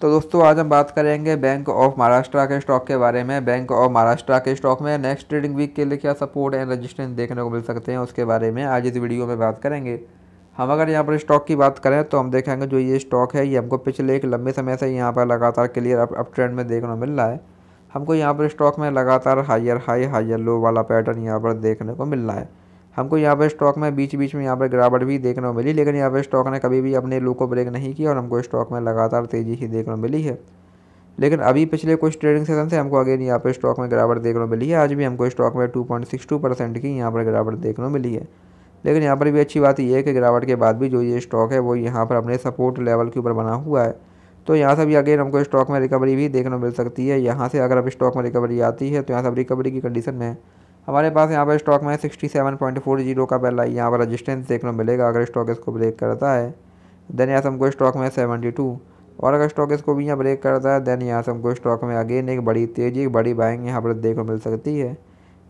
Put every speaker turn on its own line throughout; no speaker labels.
तो दोस्तों आज हम बात करेंगे बैंक ऑफ महाराष्ट्र के स्टॉक के बारे में बैंक ऑफ महाराष्ट्र के स्टॉक में नेक्स्ट ट्रेडिंग वीक के लिए क्या सपोर्ट एंड रजिस्ट्रेंस देखने को मिल सकते हैं उसके बारे में आज इस वीडियो में बात करेंगे हम अगर यहाँ पर स्टॉक की बात करें तो हम देखेंगे जो ये स्टॉक है ये हमको पिछले एक लंबे समय से यहाँ पर लगातार क्लियर अप अप ट्रेंड में देखने को मिल रहा है हमको यहाँ पर स्टॉक में लगातार हायर हाई हायर लो वाला पैटर्न यहाँ पर देखने को मिल रहा है हमको यहाँ पर स्टॉक में बीच बीच में यहाँ पर गिरावट भी देखने को मिली लेकिन यहाँ पर स्टॉक ने कभी भी अपने लो को ब्रेक नहीं किया और हमको स्टॉक में लगातार तेज़ी ही देखने को मिली है लेकिन अभी पिछले कुछ ट्रेडिंग सेशन से हमको अगेन यहाँ पर स्टॉक में गिरावट देखने को मिली है आज भी हमको स्टॉक में two point six two percent की यहाँ पर गिरावट देखने को मिली है लेकिन यहाँ पर भी अच्छी बात यह है कि गिरावट के बाद भी जो ये स्टॉक है वो यहाँ पर अपने सपोर्ट लेवल के ऊपर बना हुआ है तो यहाँ से भी अगेन हमको स्टॉक में रिकवरी भी देखने को मिल सकती है यहाँ से अगर अब स्टॉक में रिकवरी आती है तो यहाँ से रिकवरी की कंडीशन में हमारे पास यहाँ पर स्टॉक में sixty seven point four zero का पहला यहाँ पर रजिस्टेंस देखने मिलेगा अगर स्टॉक इसको ब्रेक करता है देन यहाँ से हमको स्टॉक में सेवेंटी टू और अगर स्टॉक इसको भी यहाँ ब्रेक करता है देन यहाँ से हमको स्टॉक में अगेन एक बड़ी तेज़ी एक बड़ी बाइंग यहाँ पर देखने मिल सकती है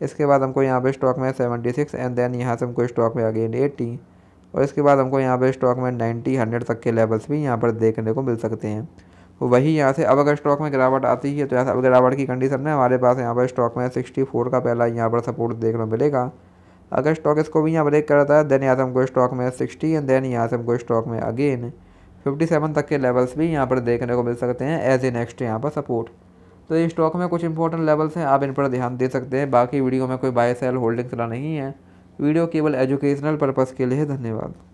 इसके बाद हमको यहाँ पर स्टॉक में सेवेंटी सिक्स एंड देन यहाँ से हमको स्टॉक में अगेन एट्टी और इसके बाद हमको यहाँ पर स्टॉक में नाइन्टी हंड्रेड तक के लेवल्स भी यहाँ पर देखने को मिल सकते हैं वही यहाँ से अब अगर स्टॉक में गिरावट आती है तो यहाँ से अब गिरावट की कंडीशन में हमारे पास यहाँ पर स्टॉक में सिक्सटी फोर का पहला यहाँ पर सपोर्ट देखने मिलेगा अगर स्टॉक इसको भी यहाँ ब्रेक करता है देन यहाँ से हमको स्टॉक में सिक्सटी एंड देन यहाँ से हमको स्टॉक में अगेन फिफ्टी सेवन तक के लेवल्स भी यहाँ पर देखने को मिल सकते हैं एज ए नेक्स्ट यहाँ पर सपोर्ट तो ये स्टॉक में कुछ इंपॉर्टेंट लेवल्स हैं आप इन पर ध्यान दे सकते हैं बाकी वीडियो में कोई बाय सेल होल्डिंग्स ना नहीं है वीडियो केवल एजुकेशनल पर्पज़ के लिए धन्यवाद